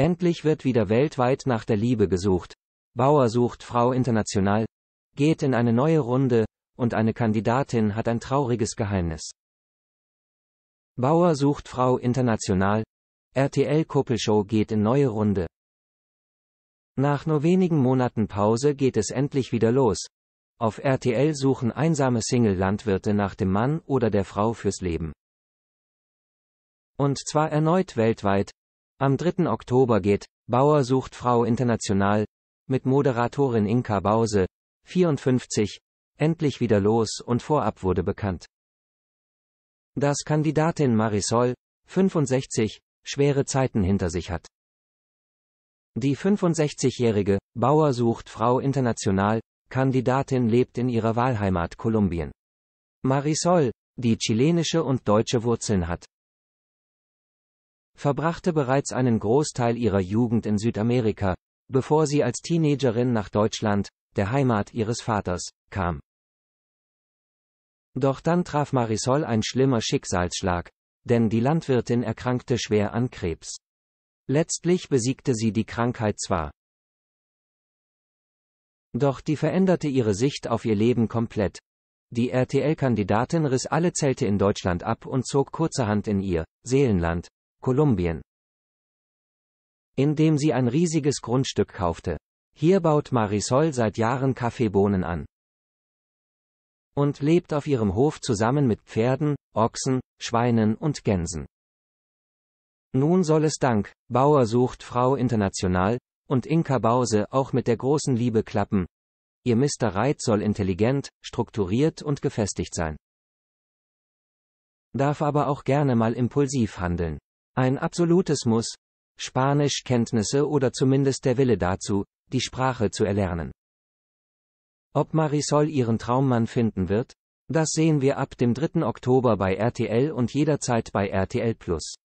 Endlich wird wieder weltweit nach der Liebe gesucht. Bauer sucht Frau international, geht in eine neue Runde, und eine Kandidatin hat ein trauriges Geheimnis. Bauer sucht Frau international, RTL-Kuppelshow geht in neue Runde. Nach nur wenigen Monaten Pause geht es endlich wieder los. Auf RTL suchen einsame Single-Landwirte nach dem Mann oder der Frau fürs Leben. Und zwar erneut weltweit, am 3. Oktober geht Bauer sucht Frau international mit Moderatorin Inka Bause, 54, endlich wieder los und vorab wurde bekannt, dass Kandidatin Marisol, 65, schwere Zeiten hinter sich hat. Die 65-jährige Bauer sucht Frau international Kandidatin lebt in ihrer Wahlheimat Kolumbien. Marisol, die chilenische und deutsche Wurzeln hat, verbrachte bereits einen Großteil ihrer Jugend in Südamerika, bevor sie als Teenagerin nach Deutschland, der Heimat ihres Vaters, kam. Doch dann traf Marisol ein schlimmer Schicksalsschlag, denn die Landwirtin erkrankte schwer an Krebs. Letztlich besiegte sie die Krankheit zwar, doch die veränderte ihre Sicht auf ihr Leben komplett. Die RTL-Kandidatin riss alle Zelte in Deutschland ab und zog kurzerhand in ihr Seelenland Kolumbien. Indem sie ein riesiges Grundstück kaufte. Hier baut Marisol seit Jahren Kaffeebohnen an. Und lebt auf ihrem Hof zusammen mit Pferden, Ochsen, Schweinen und Gänsen. Nun soll es dank Bauer sucht Frau International und Inka Bause auch mit der großen Liebe klappen. Ihr Mr. Reit soll intelligent, strukturiert und gefestigt sein. Darf aber auch gerne mal impulsiv handeln. Ein absolutes Muss. Spanischkenntnisse oder zumindest der Wille dazu, die Sprache zu erlernen. Ob Marisol ihren Traummann finden wird? Das sehen wir ab dem 3. Oktober bei RTL und jederzeit bei RTL Plus.